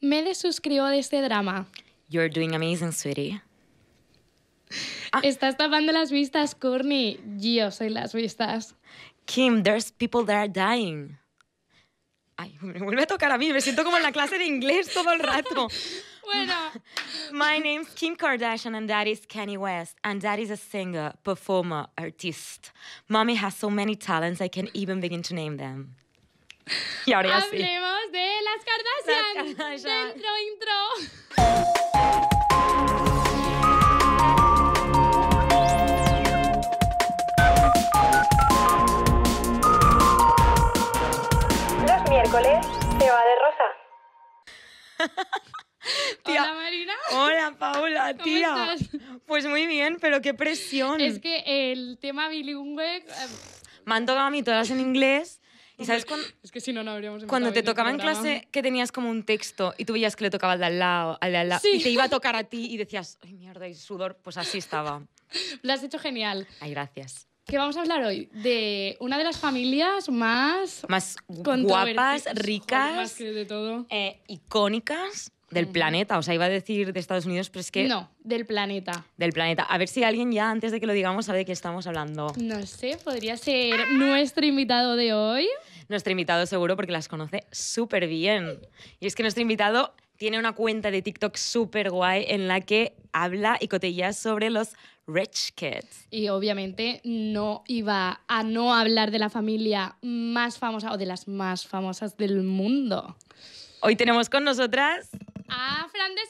Me suscribo de este drama. You're doing amazing, sweetie. Ah. Estás tapando las vistas, Courtney. Yo soy las vistas. Kim, there's people that are dying. Ay, me vuelve a tocar a mí, me siento como en la clase de inglés todo el rato. bueno. My name's Kim Kardashian and that is Kanye West and that is a singer, performer, artist. Mommy has so many talents I can't even begin to name them. Y ahora ya Hablemos de las Kardashian. Intro, intro los miércoles se va de rosa. Hola Marina. Hola Paula, tía. ¿Cómo estás? Pues muy bien, pero qué presión. Es que el tema bilingüe. Eh, Me han a mí todas en inglés y sabes cuando... que si Cuando te tocaba en clase que tenías como un texto y tú veías que le tocaba al de al lado, al lado, y te iba a tocar a ti y decías, ay mierda, y sudor, pues así estaba. Lo has hecho genial. Ay, gracias. Que vamos a hablar hoy de una de las familias más... Más guapas, ricas, más que de todo. Eh, icónicas del planeta, o sea, iba a decir de Estados Unidos, pero es que... No, del planeta. Del planeta. A ver si alguien ya, antes de que lo digamos, sabe de qué estamos hablando. No sé, podría ser nuestro invitado de hoy. Nuestro invitado seguro porque las conoce súper bien. Y es que nuestro invitado tiene una cuenta de TikTok súper guay en la que habla y cotilla sobre los Rich Kids. Y obviamente no iba a no hablar de la familia más famosa o de las más famosas del mundo. Hoy tenemos con nosotras a Fran de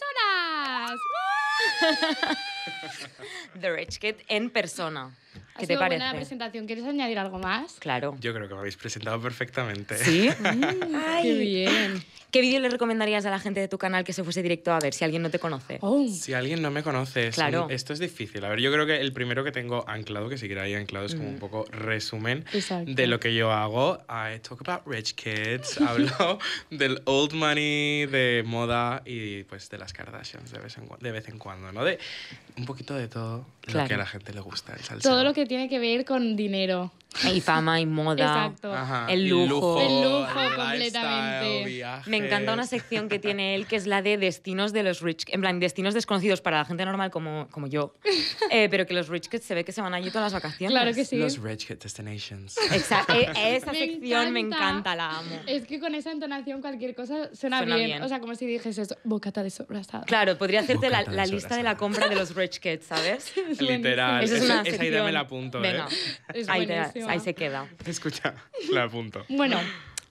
The Rich Kid en persona. ¿Qué te parece? Buena la presentación. ¿Quieres añadir algo más? Claro. Yo creo que me habéis presentado perfectamente. Sí. Mm, qué bien. ¿Qué vídeo le recomendarías a la gente de tu canal que se fuese directo a ver si alguien no te conoce? Oh. Si alguien no me conoce, claro. esto es difícil. A ver, yo creo que el primero que tengo anclado, que seguirá ahí anclado, es como un mm. poco resumen de lo que yo hago. I ah, talk about rich kids, hablo del old money, de moda y pues de las Kardashians de vez en, cuando, ¿no? De un poquito de todo lo que a la gente le gusta. todo lo que tiene que ver con dinero. Y fama y moda. Exacto. El lujo. El lujo, completamente. Me encanta una sección que tiene él que es la de destinos de los rich, en plan, destinos desconocidos para la gente normal como, como yo. Eh, pero que los rich kids se ve que se van allí todas las vacaciones. Claro que sí. Los rich Kids destinations. Exacto. E, esa sección me encanta, la amo. Es que con esa entonación cualquier cosa suena, bien. O sea, como si eso, bocata de sobrasada. Claro, podría hacerte la, lista de la compra de los rich kids, ¿sabes? Literal. Esa, idea me la apunto, ¿eh? Venga, ¿eh? Es ahí se queda. Escucha, la apunto. Bueno.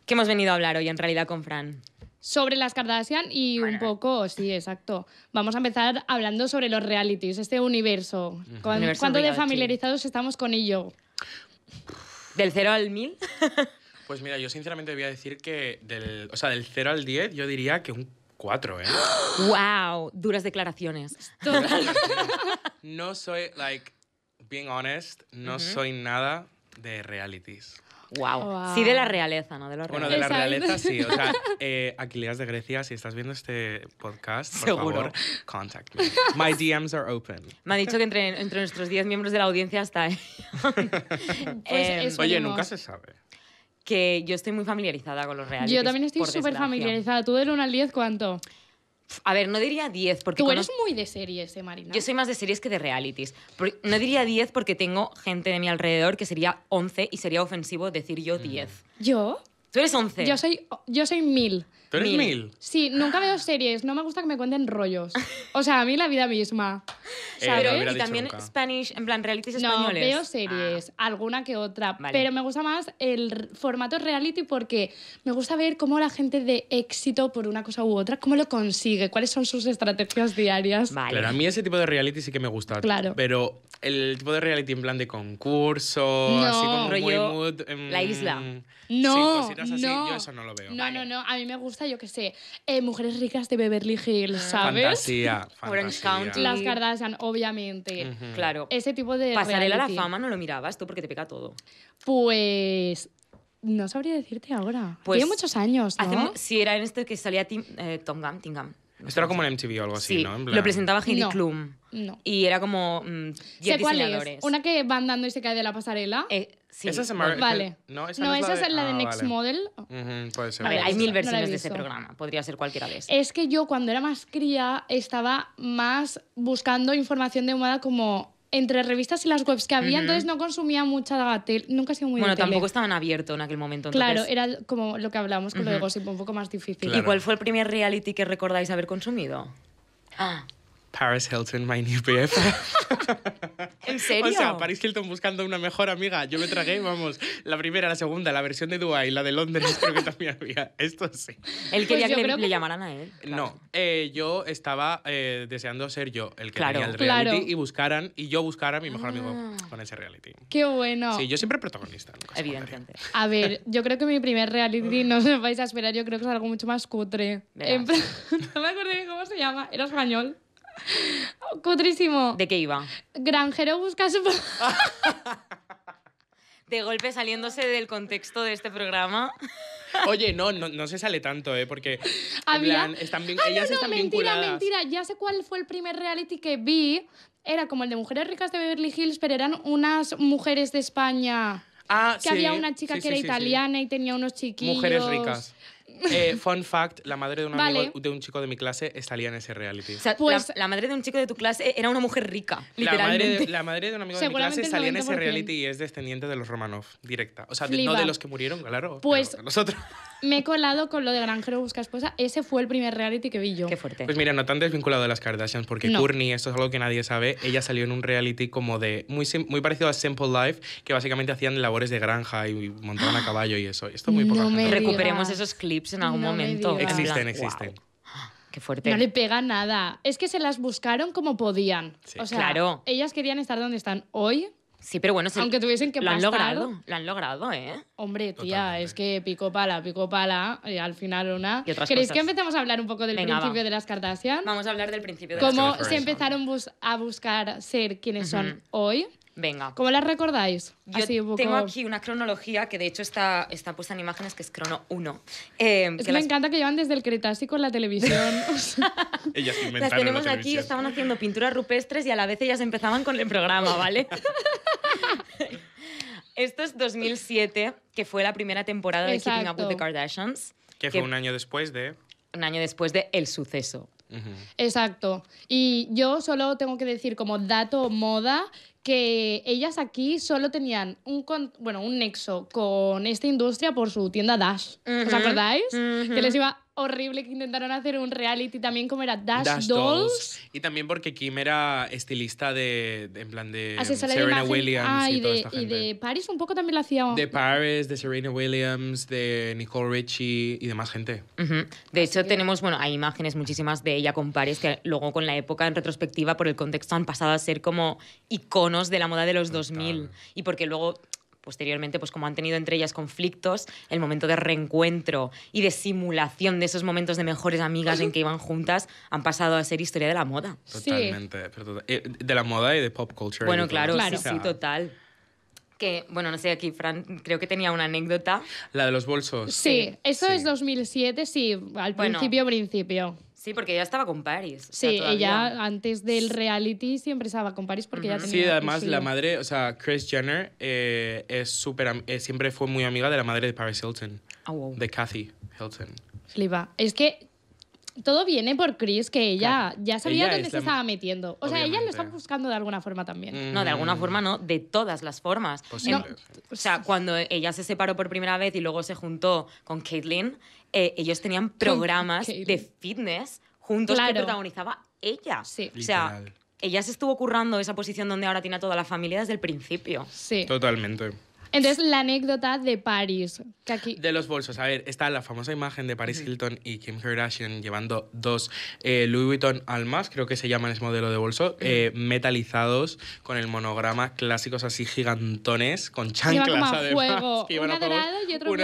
¿Qué hemos venido a hablar hoy en realidad con Fran? sobre las Kardashian y un poco, sí, exacto. Vamos a empezar hablando sobre los realities, este universo. ¿Cuánto, ¿cuánto de familiarizados estamos con ello? ¿Del 0 al 1000? pues mira, yo sinceramente voy a decir que del, o sea, del 0 al 10 yo diría que un 4, ¿eh? ¡Wow! Duras declaraciones. no soy, like, being honest, no soy nada de realities. Wow. Sí, de la realeza, ¿no? De los bueno, de la realeza sí. O sea, eh, de Grecia, si estás viendo este podcast, por Seguro. favor, contact me. My DMs are open. Me ha dicho que entre, entre nuestros 10 miembros de la audiencia está. Pues em, Oye, nunca se sabe. Que yo estoy muy familiarizada con los realities. Yo también estoy súper familiarizada. ¿Tú del 1 al 10 cuánto? A ver, no diría 10 porque... Tú eres muy de series, eh, Marina? Yo soy más de series que de realities. No diría 10 porque tengo gente de mi alrededor que sería 11 y sería ofensivo decir yo 10. Mm. ¿Yo? Tú eres 11. Yo soy, yo soy 1000. ¿Tú eres mil. Sí, nunca veo series, no me gusta que me cuenten rollos. O sea, a mí la vida misma. ¿sabes? Eh, y también Spanish, en plan, realities No, veo ah. series, alguna que otra, pero me gusta más el formato reality porque me gusta ver cómo la gente de éxito por una cosa u otra, cómo lo consigue, cuáles son sus estrategias diarias. Claro, a mí ese tipo de reality sí que me gusta. Claro. Pero el tipo de reality en plan de concurso, así como muy mood, La Isla. Mm, no, así, yo eso no lo No, no, no, a mí me gusta yo qué sé, eh, mujeres ricas de Beverly Hills, ah. ¿sabes? Fantasía, Orange County. Las Kardashian, obviamente. Claro. Ese tipo de. Pasarela a la fama no lo mirabas tú porque te pega todo. Pues no sabría decirte ahora. Pues, muchos años, si era en este que salía eh, Tom esto era como en MTV o algo así, ¿no? Lo presentaba Heidi Klum. Y era como. Mm, diez sé cuál es. Una que va andando y se cae de la pasarela. Eh, esa es Vale. No, esa, es, la de... Ah, Next Model. puede ser. A ver, hay mil versiones de ese programa. Podría ser cualquiera de esas. Es que yo, cuando era más cría, estaba más buscando información de moda como entre revistas y las webs que había, entonces no consumía mucha nunca ha sido muy Bueno, tampoco estaban abiertos en aquel momento. Claro, era como lo que hablamos con lo de Gossip, un poco más difícil. ¿Y cuál fue el primer reality que recordáis haber consumido? Ah. Paris Hilton, my new BFF. ¿En serio? O sea, Paris Hilton buscando una mejor amiga. Yo me tragué, vamos, la primera, la segunda, la versión de Dubai, la de Londres, creo que también había. Esto sí. Él quería pues que, le, llamaran a él. No, eh, yo estaba eh, deseando ser yo el que claro. el reality y buscaran, y yo buscara a mi mejor amigo ah. con ese reality. ¡Qué bueno! Sí, yo siempre protagonista. Evidentemente. A ver, yo creo que mi primer reality, no os vais a esperar, yo creo que es algo mucho más cutre. no me acuerdo de cómo se llama, era español. Cutrísimo. ¿De qué iba? Granjero busca su... de golpe saliéndose del contexto de este programa. Oye, no, no, no se sale tanto, ¿eh? Porque están bien, ah, ellas no, no, están mentira, vinculadas. mentira. Ya sé cuál fue el primer reality que vi. Era como el de Mujeres Ricas de Beverly Hills, pero eran unas mujeres de España. Ah, que había una chica que era italiana y tenía unos chiquillos. Mujeres ricas. Eh, fun fact, la madre de un, amigo, de un chico de mi clase salía en ese reality. Pues- la, madre de un chico de tu clase era una mujer rica, literalmente. La madre de, un amigo de mi clase salía en ese reality y es descendiente de los Romanov, directa. O sea, no de los que murieron, claro. Pues nosotros. me he colado con lo de Granjero Busca Esposa. Ese fue el primer reality que vi yo. Qué fuerte. Pues mira, no tan desvinculado de las Kardashians, porque no. Kourtney, esto es algo que nadie sabe, ella salió en un reality como de... Muy, parecido a Simple Life, que básicamente hacían labores de granja y montaban a caballo y eso. Esto muy poco. Recuperemos esos clips en algún momento. Existen, existen. Qué fuerte. No le pega nada. Es que se las buscaron como podían. O sea, claro. ellas querían estar donde están hoy. Sí, pero bueno, aunque tuviesen que lo han logrado, lo han logrado, ¿eh? Hombre, tía, es que pico pala, pico pala, y eh, al final una. ¿Queréis que empecemos a hablar un poco del principio de las Kardashian? Vamos a hablar del principio de las Kardashian. se empezaron a buscar ser quienes son hoy. Venga. ¿Cómo las recordáis? Yo tengo aquí una cronología que de hecho está, está puesta en imágenes que es crono 1. Eh, que, me encanta que llevan desde el Cretácico en la televisión. ellas inventaron Las tenemos aquí, estaban haciendo pinturas rupestres y a la vez ellas empezaban con el programa, ¿vale? Esto es 2007, que fue la primera temporada de Keeping Up with the Kardashians. que fue un año después de... Un año después de El Suceso. Exacto. Y yo solo tengo que decir como dato moda que ellas aquí solo tenían un, bueno, un nexo con esta industria por su tienda Dash. ¿Os acordáis? Que les iba horrible que intentaron hacer un reality también como era Dash, Dolls. Y también porque Kim era estilista de, en plan de Serena Williams ah, y, toda esta gente. y de Paris un poco también lo hacía. De Paris, de Serena Williams, de Nicole Richie y demás gente. De hecho tenemos, bueno, hay imágenes muchísimas de ella con Paris que luego con la época en retrospectiva por el contexto han pasado a ser como iconos de la moda de los 2000 y porque luego posteriormente, pues como han tenido entre ellas conflictos, el momento de reencuentro y de simulación de esos momentos de mejores amigas en que iban juntas han pasado a ser historia de la moda. Totalmente, eh, de la moda y de pop culture. Bueno, claro, sí, total. Que, bueno, no sé, aquí Fran creo que tenía una anécdota. La de los bolsos. Sí, eso es 2007, sí, al principio, principio. Sí, porque ella estaba con Paris. Sí, ella antes del reality siempre estaba con Paris porque ya tenía... Sí, además la madre, o sea, Chris Jenner eh, es super, eh, siempre fue muy amiga de la madre de Paris Hilton, ah, de Kathy Hilton. Flipa. Es que todo viene por Chris, que ella ya sabía dónde se estaba metiendo. O sea, ella lo está buscando de alguna forma también. No, de alguna forma no, de todas las formas. O sea, cuando ella se separó por primera vez y luego se juntó con Caitlyn, eh, ellos tenían programas de fitness juntos que protagonizaba ella. O sea, ella se estuvo currando esa posición donde ahora tiene a toda la familia desde el principio. Sí. Totalmente. Entonces, la anécdota de Paris. Que aquí... De los bolsos. A ver, está la famosa imagen de Paris Hilton y Kim Kardashian llevando dos eh, Louis Vuitton Almas, creo que se llaman ese modelo de bolso, eh, metalizados, con el monograma clásicos así gigantones, con chanclas además. a dorado y Una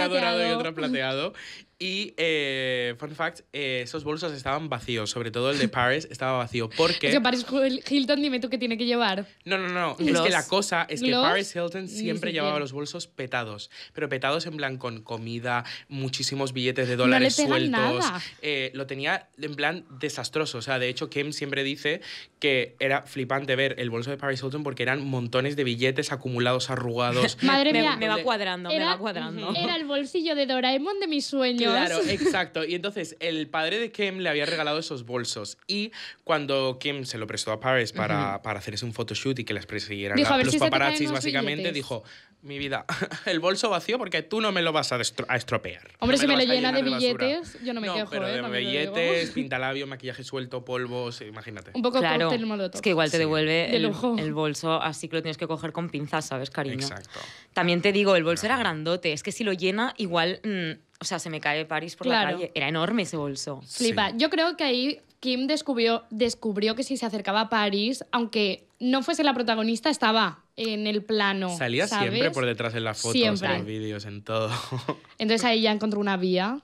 dorado y otro plateado. Y, eh, fun fact, eh, esos bolsos estaban vacíos, sobre todo el de Paris estaba vacío. Porque. Es que Paris Hilton, dime tú qué tiene que llevar. No, no, no. Es que la cosa es que Paris Hilton siempre llevaba los bolsos petados. Pero petados en plan con comida, muchísimos billetes de dólares no sueltos. Eh, lo tenía en plan desastroso. O sea, de hecho, Kim siempre dice que era flipante ver el bolso de Paris Hilton porque eran montones de billetes acumulados, arrugados. Madre mía. Me, va cuadrando, era, me va cuadrando. Era el bolsillo de Doraemon de mi sueño. Claro, exacto. Y entonces el padre de Kim le había regalado esos bolsos. Y cuando Kim se lo prestó a Paris para, hacerse un photoshoot y que las persiguieran los paparazzis, básicamente, dijo: Mi vida, el bolso vacío porque tú no me lo vas a, estropear. Hombre, si me, lo llena de billetes, yo no me no, Pero ¿eh? de billetes, pintalabio, maquillaje suelto, polvos, imagínate. Un poco claro, Es que igual te devuelve el, el, bolso, así que lo tienes que coger con pinzas, ¿sabes, cariño? Exacto. También te digo, el bolso era grandote. Es que si lo llena, igual. Mm, o sea, se me cae París por la calle. Era enorme ese bolso. Flipa. Yo creo que ahí Kim descubrió, descubrió que si se acercaba a París, aunque no fuese la protagonista, estaba en el plano. Salía siempre por detrás en las fotos, en los vídeos, en todo. Entonces ahí ya encontró una vía.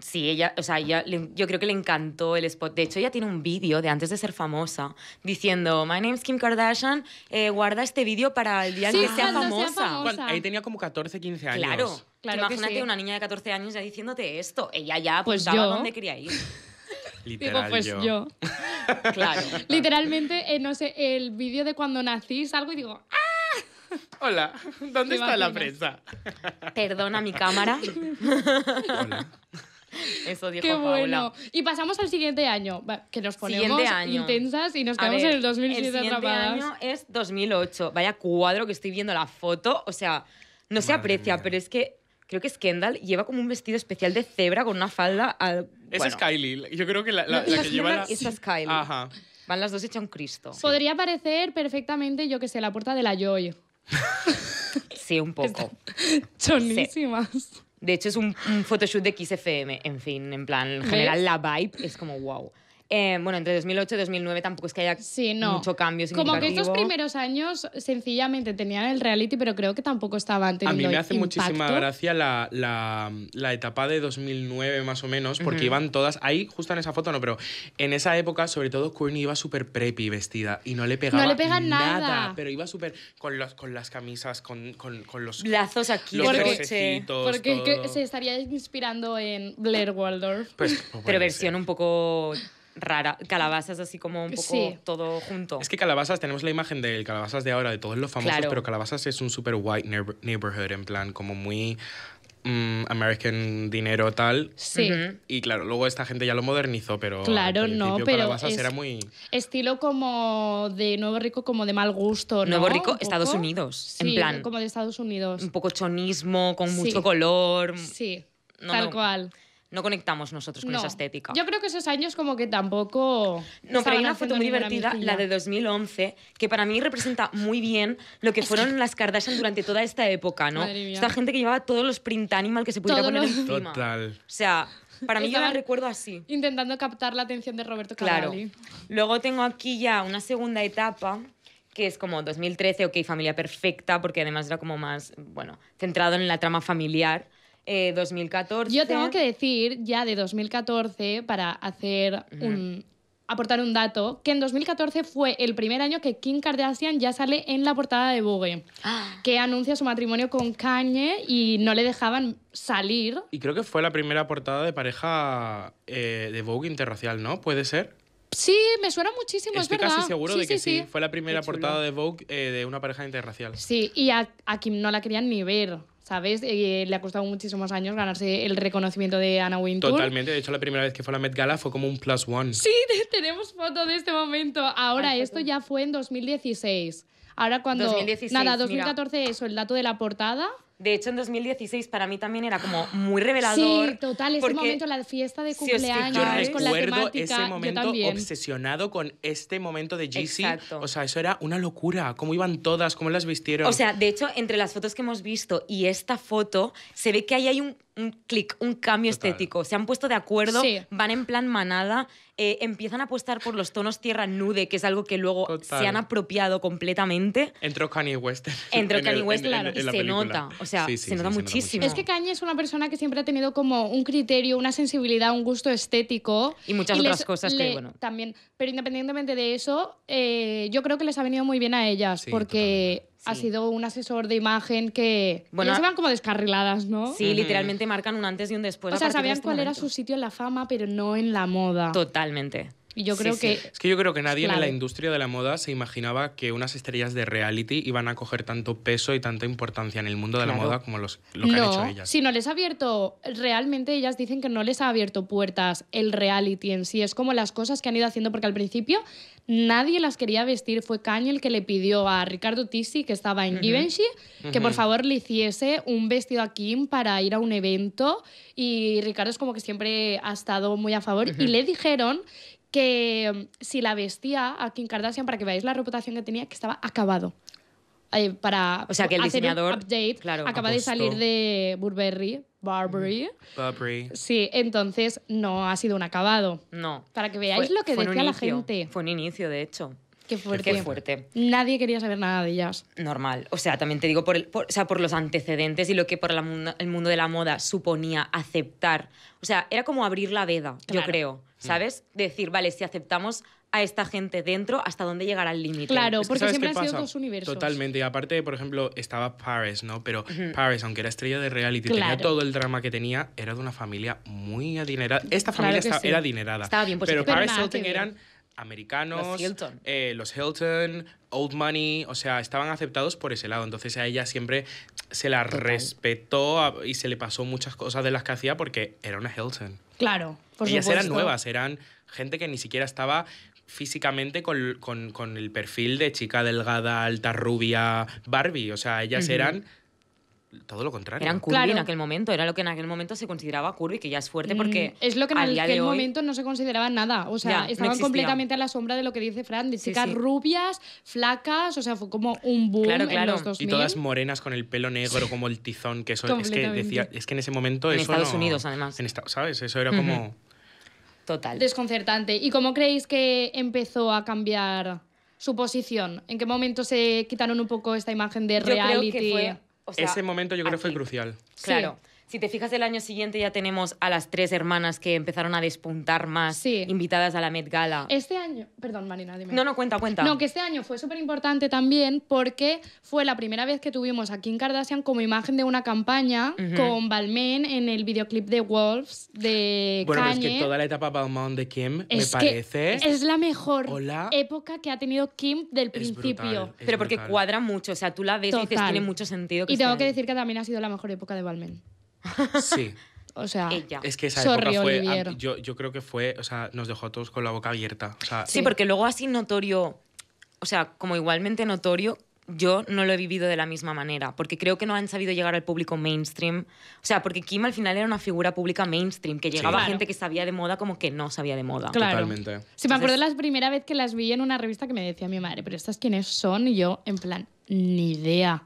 Sí, ella, o sea, yo creo que le encantó el spot. De hecho, ella tiene un vídeo de antes de ser famosa diciendo, My name name's Kim Kardashian, eh, guarda este vídeo para el día en que sea famosa. ahí tenía como 14, 15 años. Claro, claro imagínate una niña de 14 años ya diciéndote esto. Ella ya pues yo. dónde quería ir. Literal, digo, pues yo. claro. Literalmente, eh, no sé, el vídeo de cuando nací salgo y digo, ¡ah! Hola, ¿dónde está la prensa? Perdona mi cámara. Eso dijo Qué bueno. Y pasamos al siguiente año, que nos ponemos intensas y nos quedamos en el 2007 el siguiente año es 2008. Vaya cuadro que estoy viendo la foto. O sea, no se aprecia, pero es que creo que Kendall lleva como un vestido especial de cebra con una falda. Al, Esa es Kylie. Yo creo que la, que lleva. La... Esa es Kylie. Ajá. Van las dos hecha un Cristo. Podría parecer perfectamente, yo que sé, la puerta de la Joy. sí, un poco. Chonísimas. De hecho, es un, un photoshoot de XFM En fin, en plan, en general, la vibe es como wow. Eh, bueno, entre 2008 y 2009 tampoco es que haya mucho cambio. Como que estos primeros años sencillamente tenían el reality, pero creo que tampoco estaban teniendo A mí me hace muchísima gracia la, etapa de 2009 más o menos, porque iban todas, ahí justo en esa foto no, pero en esa época sobre todo Courtney iba súper preppy vestida y no le pegaba no le pega nada, pero iba súper con, con las camisas, con, los... Lazos aquí. Los porque, porque se estaría inspirando en Blair Waldorf. Pues, pero pues, versión un poco rara. Calabazas así como un poco todo junto. Es que calabazas, tenemos la imagen del calabazas de ahora, de todos los famosos, pero calabazas es un super white neighborhood, en plan, como muy mm, American dinero tal. Sí. Y claro, luego esta gente ya lo modernizó, pero. Claro, no, pero. era muy. Estilo como de Nuevo Rico, como de mal gusto, ¿no? Nuevo Rico, Estados Unidos. en plan. Como de Estados Unidos. Un poco chonismo, con mucho color. Sí. tal cual no conectamos nosotros con esa estética. Yo creo que esos años como que tampoco... No, pero hay una foto muy divertida, la de 2011, que para mí representa muy bien lo que fueron las Kardashian durante toda esta época, ¿no? Esta gente que llevaba todos los print animal que se pudiera poner encima. Total. O sea, para mí yo la recuerdo así. Intentando captar la atención de Roberto Cavalli. Claro. Luego tengo aquí ya una segunda etapa que es como 2013, ok, familia perfecta, porque además era como más, bueno, centrado en la trama familiar. 2014. Eh, Yo tengo que decir ya de 2014 para hacer un, aportar un dato, que en 2014 fue el primer año que Kim Kardashian ya sale en la portada de Vogue, ah. que anuncia su matrimonio con Kanye y no le dejaban salir. Y creo que fue la primera portada de pareja eh, de Vogue interracial, ¿no? ¿Puede ser? Sí, me suena muchísimo, Estoy es verdad. casi seguro de que sí, Fue la primera portada de Vogue eh, de una pareja interracial. Sí, y a, Kim no la querían ni ver. ¿sabes? Eh, le ha costado muchísimos años ganarse el reconocimiento de Anna Wintour. Totalmente, de hecho la primera vez que fue a la Met Gala fue como un plus one. Sí, tenemos foto de este momento. Ahora, esto ya fue en 2016. Ahora cuando... nada, 2014 eso, el dato de la portada. De hecho, en 2016 para mí también era como muy revelador. Sí, total, ese momento, la fiesta de cumpleaños la temática. ese momento obsesionado con este momento de Exacto. O sea, eso era una locura. Cómo iban todas, cómo las vistieron. O sea, de hecho, entre las fotos que hemos visto y esta foto, se ve que ahí hay un un clic, un cambio estético. Se han puesto de acuerdo, van en plan manada, eh, empiezan a apostar por los tonos tierra nude, que es algo que luego se han apropiado completamente. Entró Kanye West. Entró Kanye West, se nota, o sea, se, nota, muchísimo. Es que Kanye es una persona que siempre ha tenido como un criterio, una sensibilidad, un gusto estético. Y muchas otras cosas que, bueno. También, pero independientemente de eso, eh, yo creo que les ha venido muy bien a ellas, porque ha sido un asesor de imagen que bueno, se van como descarriladas, ¿no? Sí, literalmente marcan un antes y un después. O sea, sabían este cuál era su sitio en la fama, pero no en la moda. Totalmente yo creo que... Es que yo creo que nadie en la industria de la moda se imaginaba que unas estrellas de reality iban a coger tanto peso y tanta importancia en el mundo de la moda como los, lo que han hecho ellas. Si no les ha abierto, realmente ellas dicen que no les ha abierto puertas el reality en sí, es como las cosas que han ido haciendo, porque al principio nadie las quería vestir, fue Kanye el que le pidió a Ricardo tisi que estaba en Givenchy, que por favor le hiciese un vestido a Kim para ir a un evento y Ricardo es como que siempre ha estado muy a favor y le dijeron que mm, si la vestía a Kim Kardashian, para que veáis la reputación que tenía, que estaba acabado. Eh, para o sea, que el diseñador, claro, acaba de salir de Burberry, mm. Burberry. Sí, entonces no ha sido un acabado. No. Para que veáis lo que decía la gente. Fue un inicio, de hecho. Qué fuerte. Qué fuerte. Nadie quería saber nada de ellas. Normal. O sea, también te digo por, sea, por los antecedentes y lo que por el mundo de la moda suponía aceptar. O sea, era como abrir la veda, yo creo. Mm. ¿sabes? Decir, vale, si aceptamos a esta gente dentro, ¿hasta dónde llegará el límite? Claro, porque siempre han sido dos universos. Totalmente, y aparte, por ejemplo, estaba Paris, ¿no? Pero Paris, aunque era estrella de reality, tenía todo el drama que tenía, era de una familia muy adinerada. Esta familia era adinerada. Estaba bien, pues, pero, pero Paris Hilton eran americanos, los Hilton. Eh, los Hilton. Old Money, o sea, estaban aceptados por ese lado. Entonces a ella siempre se la respetó y se le pasó muchas cosas de las que hacía porque era una Hilton. Claro, ellas eran nuevas, eran gente que ni siquiera estaba físicamente con, el perfil de chica delgada, alta, rubia, Barbie. O sea, ellas eran todo lo contrario. Eran curvy en aquel momento, era lo que en aquel momento se consideraba curvy, que ya es fuerte mm, porque. es lo que en aquel momento no se consideraba nada. O sea, estaban completamente a la sombra de lo que dice Fran, de chicas rubias, flacas, o sea, fue como un boom Y todas morenas con el pelo negro, como el tizón, que eso es que decía. Es que en ese momento. En Estados Unidos, además. En ¿Sabes? Eso era como. Total. Desconcertante. ¿Y cómo creéis que empezó a cambiar su posición? ¿En qué momento se quitaron un poco esta imagen de reality? Ese momento yo creo que fue crucial. Claro. Si te fijas, el año siguiente ya tenemos a las tres hermanas que empezaron a despuntar más, invitadas a la Met Gala. Este año, perdón, Marina, dime. No, no, cuenta, cuenta. No, que este año fue súper importante también porque fue la primera vez que tuvimos a Kim Kardashian como imagen de una campaña con Balmain en el videoclip de Wolves de Kanye. Bueno, es que toda la etapa Balmain de Kim me parece... Es la mejor época que ha tenido Kim del principio. Pero porque cuadra mucho, o sea, tú la ves y dices, tiene mucho sentido. y tengo que decir que también ha sido la mejor época de Balmain. Sí. O sea, es que esa Sorry, fue. yo, yo, creo que fue. O sea, nos dejó a todos con la boca abierta. sí, porque luego así notorio. O sea, como igualmente notorio, yo no lo he vivido de la misma manera. Porque creo que no han sabido llegar al público mainstream. O sea, porque Kim al final era una figura pública mainstream. Que llegaba gente que sabía de moda como que no sabía de moda. Claro. Totalmente. Sí, me acuerdo la primera vez que las vi en una revista que me decía mi madre, pero estas quiénes son. Y yo, en plan, ni idea.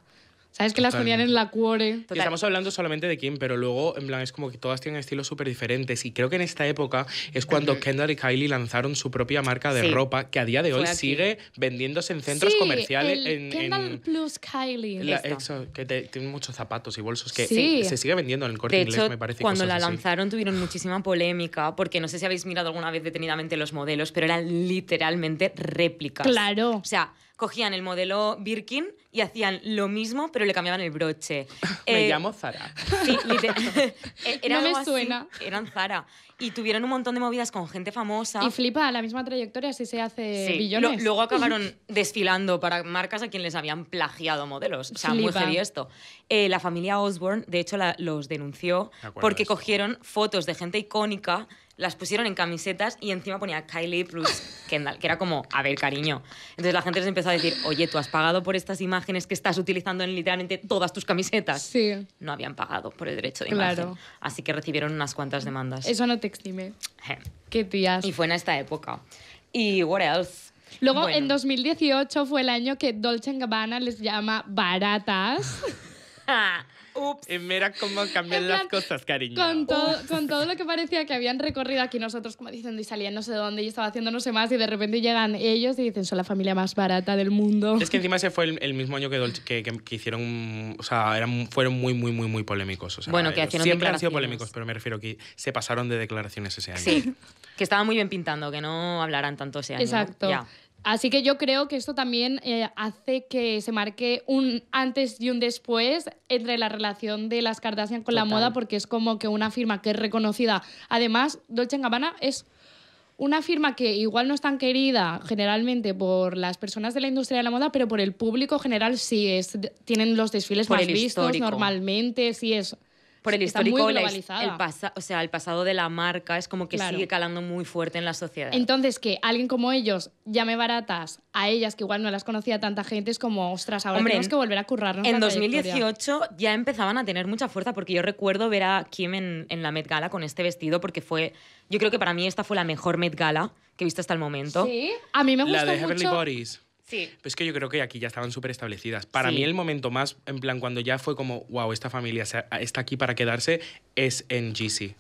Sabes que las ponían en la cuore. estamos hablando solamente de Kim, pero luego, en plan, es como que todas tienen estilos súper diferentes. Y creo que en esta época es cuando Kendall y Kylie lanzaron su propia marca de ropa, que a día de hoy sigue vendiéndose en centros comerciales. Kendall Plus Kylie. eso, que tiene muchos zapatos y bolsos que se sigue vendiendo en el corte inglés, me parece. Cuando la lanzaron tuvieron muchísima polémica, porque no sé si habéis mirado alguna vez detenidamente los modelos, pero eran literalmente réplicas. Claro. O sea, cogían el modelo Birkin y hacían lo mismo, pero le cambiaban el broche. me eh, llamo Zara. Sí, e- no me suena. eran Zara. Y tuvieron un montón de movidas con gente famosa. Y flipa, la misma trayectoria si se hace billones. luego acabaron desfilando para marcas a quien les habían plagiado modelos. O sea, muy esto. Eh, la familia Osborne, de hecho, los denunció porque cogieron fotos de gente icónica las pusieron en camisetas y encima ponía Kylie plus Kendall, que era como, a ver, cariño. Entonces la gente les empezó a decir, oye, tú has pagado por estas imágenes que estás utilizando en literalmente todas tus camisetas. Sí. No habían pagado por el derecho de claro. Así que recibieron unas cuantas demandas. Eso no te exime. Qué tías. Y fue en esta época. Y what else? Luego, en 2018 fue el año que Dolce Gabbana les llama baratas. Ups. Y mira cómo cambian las cosas, cariño. Con todo, lo que parecía que habían recorrido aquí nosotros, como diciendo, y salían no sé dónde, y estaba haciendo no sé más, y de repente llegan ellos y dicen, son la familia más barata del mundo. Es que encima ese fue el, mismo año que, hicieron, o sea, fueron muy, muy, muy, muy polémicos. bueno, que hicieron Siempre han sido polémicos, pero me refiero que se pasaron de declaraciones ese año. Sí, que estaban muy bien pintando, que no hablaran tanto ese año. Exacto. Así que yo creo que esto también eh, hace que se marque un antes y un después entre la relación de las Kardashian con la moda, porque es como que una firma que es reconocida. Además, Dolce Gabbana es una firma que igual no es tan querida generalmente por las personas de la industria de la moda, pero por el público general sí es. Tienen los desfiles por normalmente, sí es por el histórico, el, o sea, el pasado de la marca es como que sigue calando muy fuerte en la sociedad. Entonces, que alguien como ellos llame baratas a ellas, que igual no las conocía tanta gente, es como, ostras, ahora Hombre, tenemos que volver a currarnos. En 2018 ya empezaban a tener mucha fuerza, porque yo recuerdo ver a Kim en, la Met Gala con este vestido, porque fue, yo creo que para mí esta fue la mejor Met Gala que he visto hasta el momento. Sí, a mí me gusta La Sí. es que yo creo que aquí ya estaban súper establecidas. Para mí el momento más, en plan, cuando ya fue como, wow, esta familia está aquí para quedarse, es en GC.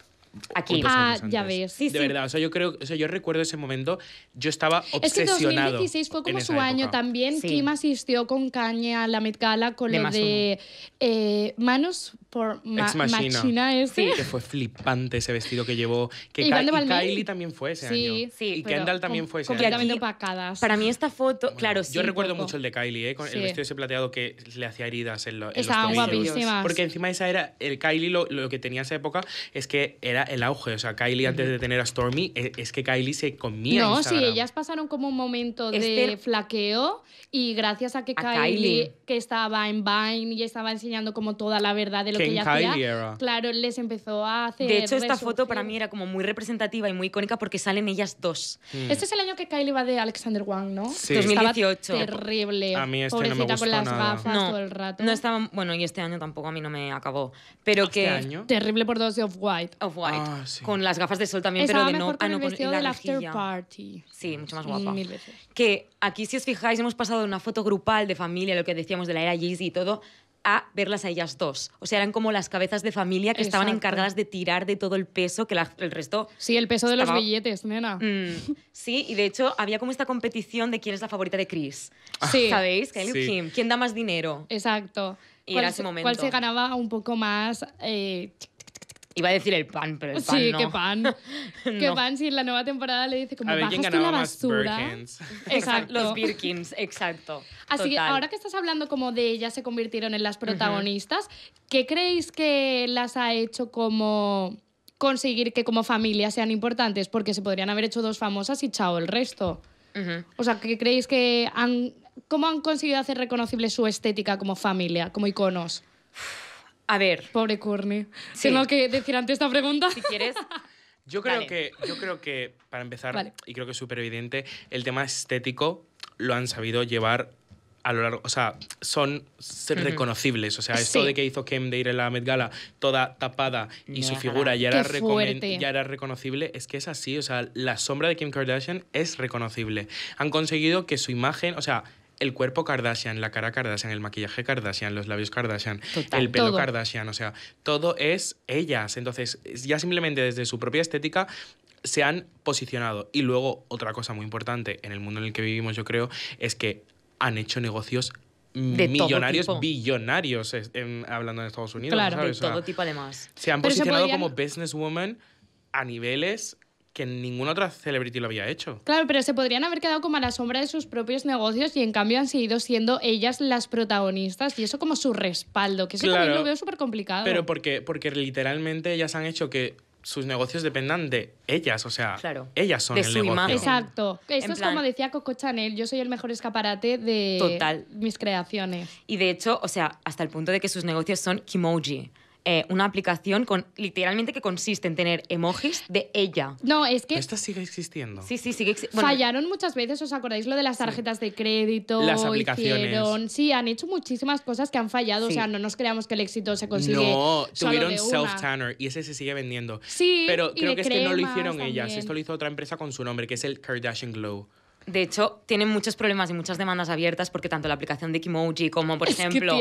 Aquí. Ah, ya ves. Sí, de verdad, o sea, yo creo, o sea, yo recuerdo ese momento, yo estaba obsesionado. Es que 2016 fue como su año también. Kim asistió con Caña a la Met Gala con de lo de eh, Manos por ma Machina. Este. que fue flipante ese vestido que llevó. Que y, Kylie también fue ese año. Y Kendall también fue ese completamente año. Opacadas. Para mí esta foto, claro sí Yo recuerdo mucho el de Kylie, ¿eh? con el vestido ese plateado que le hacía heridas en, los tobillos. Guapísimas. Porque encima esa era, el Kylie lo, lo que tenía esa época es que era el auge. O sea, Kylie antes de tener a Stormy, e, es que Kylie se comía. No, sí, ellas pasaron como un momento de flaqueo y gracias a que Kylie, que estaba en Vine y estaba enseñando como toda la verdad de lo que, ella hacía, claro, les empezó a hacer. De hecho, esta foto para mí era como muy representativa y muy icónica porque salen ellas dos. Mm. Este es el año que Kylie va de Alexander Wang, ¿no? Sí. 2018. terrible. A mí es este Pobrecita no me con las gafas todo el rato. No estaba, bueno, y este año tampoco a mí no me acabó. Pero ¿Este que año? terrible por dos de Off White. Off White. Ah, con las gafas de sol también, pero de no. no, el la after party. Sí, mucho más guapa. Mil veces. Que aquí, si os fijáis, hemos pasado de una foto grupal de familia, lo que decíamos de la era Yeezy y todo, a verlas a ellas dos. O sea, eran como las cabezas de familia que estaban encargadas de tirar de todo el peso que el resto. Sí, el peso de los billetes, nena. Mm, sí, y de hecho había como esta competición de quién es la favorita de Chris. Ah. Sí. ¿Sabéis? ¿Quién da más dinero? Exacto. Y era ese momento. ¿Cuál se ganaba un poco más? Eh, Iba a decir el pan, pero el sí, qué pan. qué pan si en la nueva temporada le dice como a ver, la basura. Exacto. Los Birkins, exacto. Así que ahora que estás hablando como de ellas se convirtieron en las protagonistas, ¿qué creéis que las ha hecho como conseguir que como familia sean importantes? Porque se podrían haber hecho dos famosas y chao el resto. O sea, ¿qué creéis que han cómo han conseguido hacer reconocible su estética como familia, como iconos? A ver. Pobre Corne. Sí. Tengo que decir ante esta pregunta. Si quieres. Yo creo, que, yo creo que, para empezar, y creo que es súper evidente, el tema estético lo han sabido llevar a lo largo, o sea, son reconocibles. O sea, esto de que hizo Kim de ir a la Met Gala toda tapada y su figura ya era, ya era, reconocible, es que es así. O sea, la sombra de Kim Kardashian es reconocible. Han conseguido que su imagen, o sea, el cuerpo Kardashian, la cara Kardashian, el maquillaje Kardashian, los labios Kardashian, el pelo Kardashian, o sea, todo es ellas. Entonces, ya simplemente desde su propia estética se han posicionado. Y luego, otra cosa muy importante en el mundo en el que vivimos, yo creo, es que han hecho negocios millonarios, billonarios, em, hablando de Estados Unidos. Claro, de todo tipo además. Se han posicionado como businesswoman a niveles que ninguna otra celebrity lo había hecho. Claro, pero se podrían haber quedado como a la sombra de sus propios negocios y en cambio han seguido siendo ellas las protagonistas y eso como su respaldo, que eso también lo veo súper complicado. Pero porque, porque literalmente ellas han hecho que sus negocios dependan de ellas, o sea, ellas son el su Exacto. Eso es como decía Coco Chanel, yo soy el mejor escaparate de mis creaciones. Y de hecho, o sea, hasta el punto de que sus negocios son Kimoji. Eh, una aplicación con literalmente que consiste en tener emojis de ella. No, es que... Esta sigue existiendo. Sí, sí, sigue existiendo. Fallaron muchas veces, ¿os acordáis lo de las tarjetas de crédito? Las aplicaciones. Sí, han hecho muchísimas cosas que han fallado. O sea, no nos creamos que el éxito se consigue. No, tuvieron self-tanner y ese se sigue vendiendo. Sí, Pero creo que es que no lo hicieron ellas. Esto lo hizo otra empresa con su nombre, que es el Kardashian Glow. De hecho, tienen muchos problemas y muchas demandas abiertas porque tanto la aplicación de Kimoji como, por ejemplo,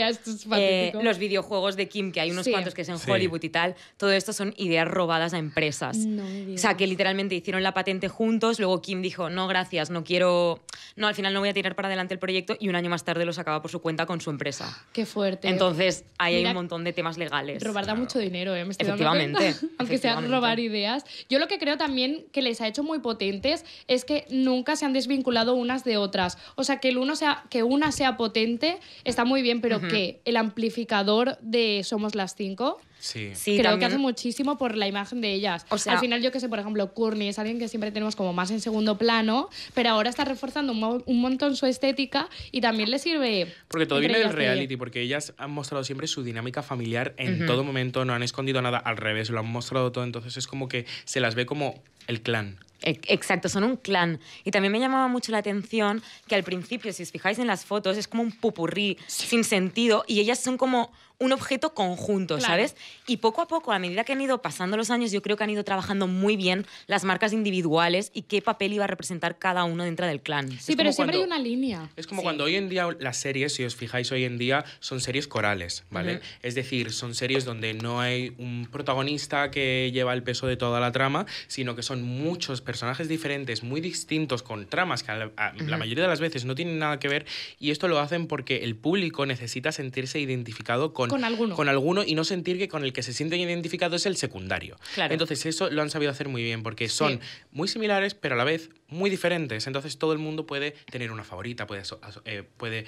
eh, los videojuegos de Kim, que hay unos cuantos que es en Hollywood y tal, todo esto son ideas robadas a empresas. o sea, que literalmente hicieron la patente juntos, luego Kim dijo, no, gracias, no quiero, no, al final no voy a tirar para adelante el proyecto y un año más tarde lo sacaba por su cuenta con su empresa. Qué fuerte. Entonces, ahí hay un montón de temas legales. Robar da mucho dinero, ¿eh? efectivamente. Aunque sea robar ideas. Yo lo que creo también que les ha hecho muy potentes es que nunca se han desviado vinculado unas de otras. O sea, que, el uno sea, que una sea potente está muy bien, pero que el amplificador de Somos las Cinco Sí. sí. Creo que hace muchísimo por la imagen de ellas. O sea, Al final, yo que sé, por ejemplo, Courtney es alguien que siempre tenemos como más en segundo plano, pero ahora está reforzando un, montón su estética y también le sirve. Porque todo viene del reality, porque ellas han mostrado siempre su dinámica familiar en todo momento, no han escondido nada, al revés, lo han mostrado todo. Entonces es como que se las ve como el clan. Exacto, son un clan. Y también me llamaba mucho la atención que al principio, si os fijáis en las fotos, es como un pupurrí sin sentido y ellas son como un objeto conjunto, ¿sabes? Y poco a poco, a medida que han ido pasando los años, yo creo que han ido trabajando muy bien las marcas individuales y qué papel iba a representar cada uno dentro del clan. Sí, pero siempre hay una línea. Es como cuando hoy en día las series, si os fijáis hoy en día, son series corales, ¿vale? Es decir, son series donde no hay un protagonista que lleva el peso de toda la trama, sino que son muchos personajes diferentes, muy distintos, con tramas que la mayoría de las veces no tienen nada que ver y esto lo hacen porque el público necesita sentirse identificado con con alguno. con alguno y no sentir que con el que se sienten identificados es el secundario. Entonces eso lo han sabido hacer muy bien porque son muy similares pero a la vez muy diferentes. Entonces todo el mundo puede tener una favorita, puede, eh, puede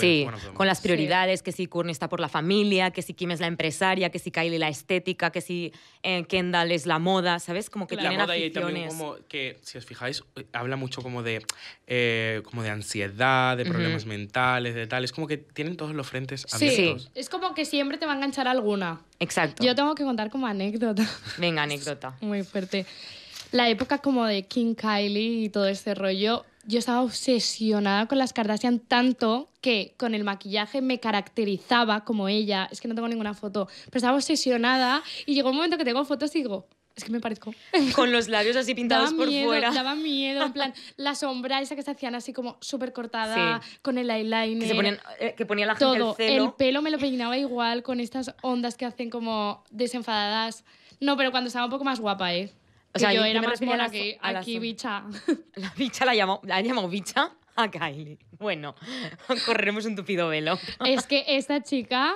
sí, con las prioridades, que si Courtney está por la familia, que si Kim es la empresaria, que si Kylie la estética, que si eh, Kendall es la moda, ¿sabes? Como que la tienen moda aficiones. como que, si os fijáis, habla mucho como de, eh, como de ansiedad, de problemas mentales, de tal. Es como que tienen todos los frentes abiertos. Sí, es como que siempre te va a enganchar alguna. Exacto. Yo tengo que contar como anécdota. Venga, anécdota. Muy fuerte. La época como de King Kylie y todo ese rollo, yo estaba obsesionada con las Kardashian tanto que con el maquillaje me caracterizaba como ella. Es que no tengo ninguna foto, pero estaba obsesionada y llegó un momento que tengo fotos y digo, es que me parezco. Con los labios así pintados por miedo, fuera. Daba miedo, en plan, la sombra esa que se hacían así como súper cortada, con el eyeliner. Eh, que, ponía la gente todo. el El pelo me lo peinaba igual, con estas ondas que hacen como desenfadadas. No, pero cuando estaba un poco más guapa, ¿eh? O sea, yo, era más mona que aquí, bicha. La bicha la llamó, la llamó bicha a Kylie. Bueno, corremos un tupido velo. Es que esta chica,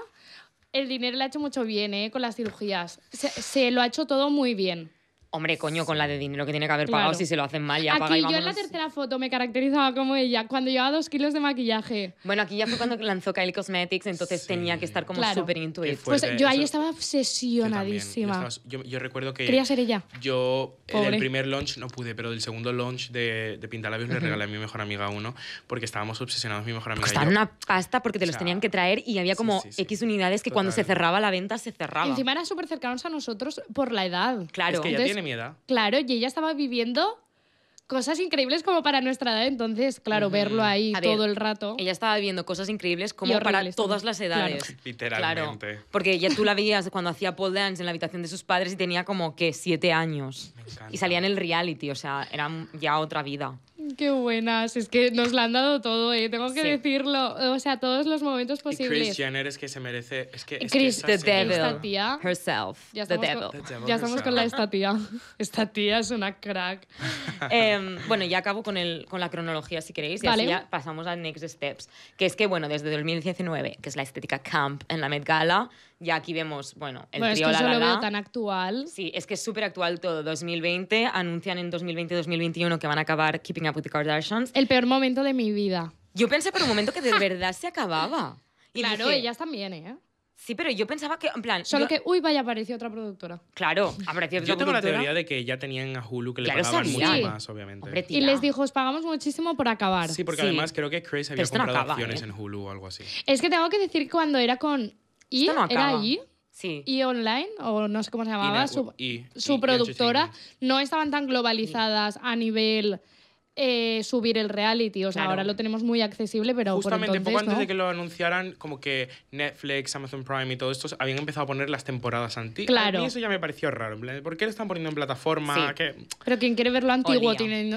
el dinero le ha hecho mucho bien, ¿eh? Con las cirugías. se lo ha hecho todo muy bien. Hombre, coño, con la de dinero que tiene que haber pagado si se lo hacen mal, ya aquí, Yo en la tercera foto me caracterizaba como ella, cuando llevaba dos kilos de maquillaje. Bueno, aquí ya fue cuando lanzó Kylie Cosmetics, entonces tenía que estar como claro. súper intuitiva. Pues yo ahí estaba obsesionadísima. Yo, recuerdo que... Quería ser ella. Yo en el primer launch no pude, pero del segundo launch de, de Pintalabios le regalé a mi mejor amiga uno, porque estábamos obsesionados mi mejor amiga Costaron una pasta porque te los tenían que traer y había como X unidades que cuando se cerraba la venta, se cerraba. Y encima eran súper cercanos a nosotros por la edad. Claro. Es que ya entonces, Claro, y ella estaba viviendo cosas increíbles como para nuestra edad, entonces, claro, verlo ahí todo el rato. Ella estaba viviendo cosas increíbles como para todas las edades. Literalmente. porque ya tú la veías cuando hacía pole dance en la habitación de sus padres y tenía como que siete años. Y salía en el reality, o sea, era ya otra vida. Qué buenas, es que nos la han dado todo, ¿eh? tengo que decirlo, o sea, todos los momentos posibles. Y Chris Jenner es que se merece, es que, es Chris, que the devil herself, the devil. Ya estamos con la esta tía, esta tía es una crack. Em, bueno, ya acabo con, el, con la cronología si queréis y así ya pasamos a Next Steps, que es que bueno, desde 2019, que es la estética camp en la Met Gala, ya aquí vemos, bueno, el bueno, trío es que lo veo tan actual. Sí, es que es súper actual todo. 2020, anuncian en 2020-2021 que van a acabar Keeping Up with the Kardashians. El peor momento de mi vida. Yo pensé por un momento que de verdad se acababa. claro, ellas también, ¿eh? Sí, pero yo pensaba que, en plan... Solo que, uy, vaya, apareció otra productora. Claro, apareció otra productora. Yo tengo la teoría de que ya tenían a Hulu que le pagaban mucho más, obviamente. y les dijo, os pagamos muchísimo por acabar. Sí, porque además creo que Chris había comprado acciones ¿eh? en Hulu o algo así. Es que tengo que decir que cuando era con y era allí. Sí. Y online, o no sé cómo se llamaba, su, productora, no estaban tan globalizadas a nivel eh, subir el reality. O sea, ahora lo tenemos muy accesible, pero. Justamente, por poco antes de que lo anunciaran, como que Netflix, Amazon Prime y todo esto habían empezado a poner las temporadas antiguas. Claro. eso ya me pareció raro. ¿Por qué lo están poniendo en plataforma? Pero quien quiere ver lo antiguo,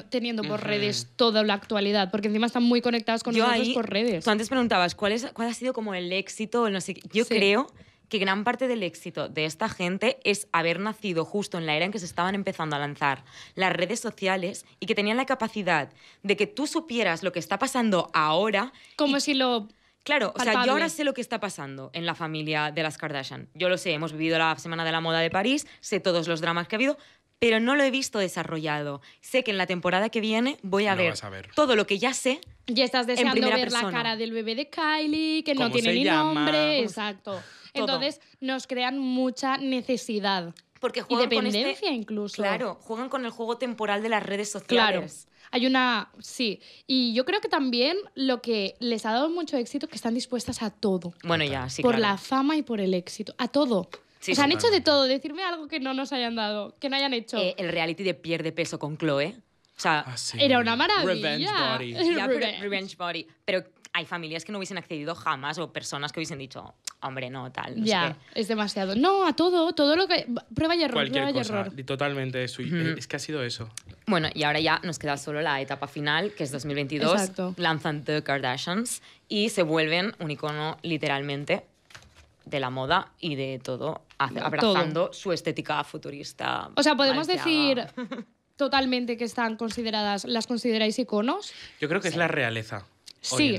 teniendo, por redes toda la actualidad, porque encima están muy conectados con nosotros por redes. Tú antes preguntabas, ¿cuál, ha sido como el éxito? yo creo que gran parte del éxito de esta gente es haber nacido justo en la era en que se estaban empezando a lanzar las redes sociales y que tenían la capacidad de que tú supieras lo que está pasando ahora. Como si lo Claro, o sea, yo ahora sé lo que está pasando en la familia de las Kardashian. Yo lo sé, hemos vivido la Semana de la Moda de París, sé todos los dramas que ha habido, pero no lo he visto desarrollado. Sé que en la temporada que viene voy a, ver, todo lo que ya sé. Ya estás deseando ver la cara del bebé de Kylie, que no tiene ni nombre, exacto. Entonces nos crean mucha necesidad. Porque juegan y este dependencia incluso. Claro, juegan con el juego temporal de las redes sociales. Claro. Hay una. Sí. Y yo creo que también lo que les ha dado mucho éxito es que están dispuestas a todo. Bueno, ya, sí. Por la fama y por el éxito. A todo. Sí, o sea, han hecho de todo. Decirme algo que no nos hayan dado, que no hayan hecho. Eh, el reality de pierde peso con Chloe. O sea, ah, era una maravilla. Revenge Body. revenge Body. Pero hay familias que no hubiesen accedido jamás o personas que hubiesen dicho, hombre, no, tal. ya, es demasiado. No, a todo, todo lo que... Prueba y error, Cualquier prueba cosa, y error. Totalmente, eso. es que ha sido eso. Bueno, y ahora ya nos queda solo la etapa final, que es 2022. Exacto. Lanzan The Kardashians y se vuelven un icono literalmente de la moda y de todo, abrazando su estética futurista. O sea, podemos decir totalmente que están consideradas, las consideráis iconos. Yo creo que es la realeza sí.